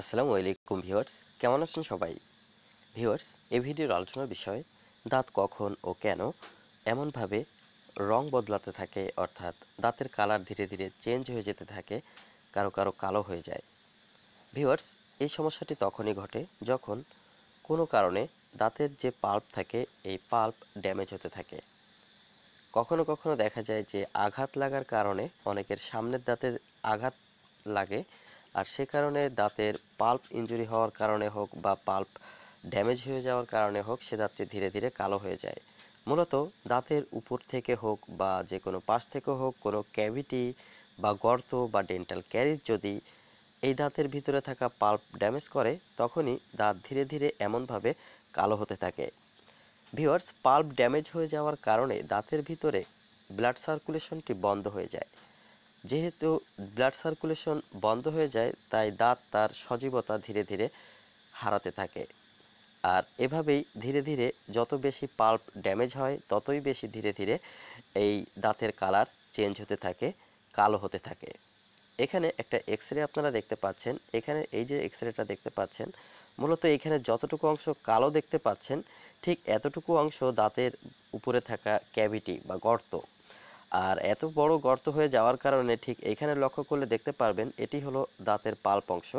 আসসালামু আলাইকুম ভিউয়ার্স কেমন আছেন সবাই ভিউয়ার্স এই ভিডিওর আলোচনার বিষয় দাঁত কখন ও কেন এমনভাবে রং বদলাতে থাকে অর্থাৎ দাঁতের কালার ধীরে ধীরে চেঞ্জ হয়ে যেতে থাকে কারো কারো কালো হয়ে যায় ভিউয়ার্স এই সমস্যাটি তখনই ঘটে যখন কোনো কারণে দাঁতের যে পাল্প থাকে এই পাল্প ড্যামেজ হতে থাকে কখনো কখনো দেখা যায় যে আঘাত লাগার কারণে অনেকের সামনের দাঁতের আঘাত লাগে আর সে কারণে দাঁতের পাল্প ইঞ্জুরি হওয়ার কারণে হোক বা পাল্প ড্যামেজ হয়ে যাওয়ার কারণে হোক সে দাঁতটি ধীরে ধীরে কালো হয়ে যায় মূলত দাঁতের উপর থেকে হোক বা যে কোনো পাশ থেকে হোক কোনো ক্যাভিটি বা গর্ত বা ডেন্টাল ক্যারিজ যদি এই দাঁতের ভিতরে থাকা পাল্প ড্যামেজ করে তখনই দাঁত ধীরে ধীরে এমনভাবে কালো হতে থাকে ভিওয়ার্স পাল্প ড্যামেজ হয়ে যাওয়ার কারণে দাঁতের ভিতরে ব্লাড সার্কুলেশনটি বন্ধ হয়ে যায় যেহেতু ব্লাড সার্কুলেশন বন্ধ হয়ে যায় তাই দাঁত তার সজীবতা ধীরে ধীরে হারাতে থাকে আর এভাবেই ধীরে ধীরে যত বেশি পাল্প ড্যামেজ হয় ততই বেশি ধীরে ধীরে এই দাঁতের কালার চেঞ্জ হতে থাকে কালো হতে থাকে এখানে একটা এক্স রে আপনারা দেখতে পাচ্ছেন এখানে এই যে এক্স রেটা দেখতে পাচ্ছেন মূলত এখানে যতটুকু অংশ কালো দেখতে পাচ্ছেন ঠিক এতটুকু অংশ দাঁতের উপরে থাকা ক্যাভিটি বা গর্ত আর এত বড় গর্ত হয়ে যাওয়ার কারণে ঠিক এখানে লক্ষ্য করলে দেখতে পারবেন এটি হলো দাঁতের পাল্প অংশ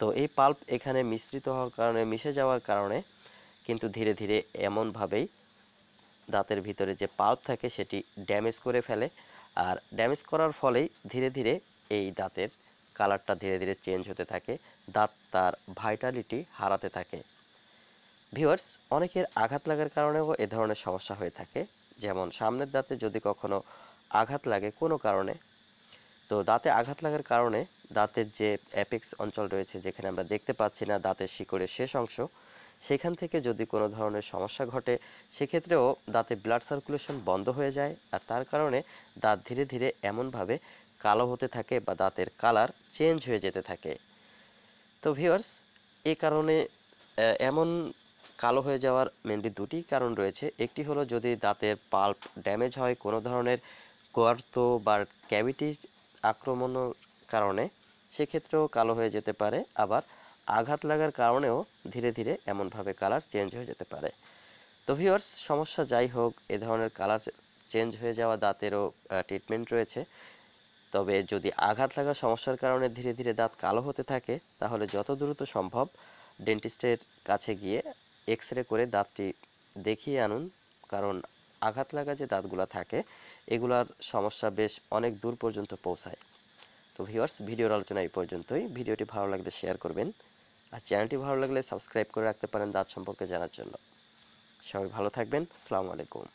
তো এই পাল্প এখানে মিশ্রিত হওয়ার কারণে মিশে যাওয়ার কারণে কিন্তু ধীরে ধীরে এমনভাবেই দাঁতের ভিতরে যে পাল্প থাকে সেটি ড্যামেজ করে ফেলে আর ড্যামেজ করার ফলেই ধীরে ধীরে এই দাঁতের কালারটা ধীরে ধীরে চেঞ্জ হতে থাকে দাঁত তার ভাইটালিটি হারাতে থাকে ভিউয়ার্স অনেকের আঘাত লাগার কারণেও এ ধরনের সমস্যা হয়ে থাকে যেমন সামনের দাঁতে যদি কখনো আঘাত লাগে কোনো কারণে তো দাঁতে আঘাত লাগার কারণে দাঁতের যে অ্যাপেক্স অঞ্চল রয়েছে যেখানে আমরা দেখতে পাচ্ছি না দাঁতের শিকড়ের শেষ অংশ সেখান থেকে যদি কোনো ধরনের সমস্যা ঘটে সেক্ষেত্রেও দাঁতে ব্লাড সার্কুলেশন বন্ধ হয়ে যায় আর তার কারণে দাঁত ধীরে ধীরে এমনভাবে কালো হতে থাকে বা দাঁতের কালার চেঞ্জ হয়ে যেতে থাকে তো ভিওয়ার্স এ কারণে এমন কালো হয়ে যাওয়ার মেনলি দুটি কারণ রয়েছে একটি হলো যদি দাঁতের পাল্প ড্যামেজ হয় কোনো ধরনের গর্ত বা ক্যাভিটি আক্রমণের কারণে সেক্ষেত্রেও কালো হয়ে যেতে পারে আবার আঘাত লাগার কারণেও ধীরে ধীরে এমনভাবে কালার চেঞ্জ হয়ে যেতে পারে তো ভিওর্স সমস্যা যাই হোক এ ধরনের কালার চেঞ্জ হয়ে যাওয়া দাঁতেরও ট্রিটমেন্ট রয়েছে তবে যদি আঘাত লাগা সমস্যার কারণে ধীরে ধীরে দাঁত কালো হতে থাকে তাহলে যত দ্রুত সম্ভব ডেন্টিস্টের কাছে গিয়ে এক্স রে করে দাঁতটি দেখিয়ে আনুন কারণ আঘাত লাগা যে দাঁতগুলো থাকে এগুলার সমস্যা বেশ অনেক দূর পর্যন্ত পৌঁছায় তো ভিউয়ার্স ভিডিওর আলোচনা এই পর্যন্তই ভিডিওটি ভালো লাগলে শেয়ার করবেন আর চ্যানেলটি ভালো লাগলে সাবস্ক্রাইব করে রাখতে পারেন দাঁত সম্পর্কে জানার জন্য সবাই ভালো থাকবেন আসসালামু আলাইকুম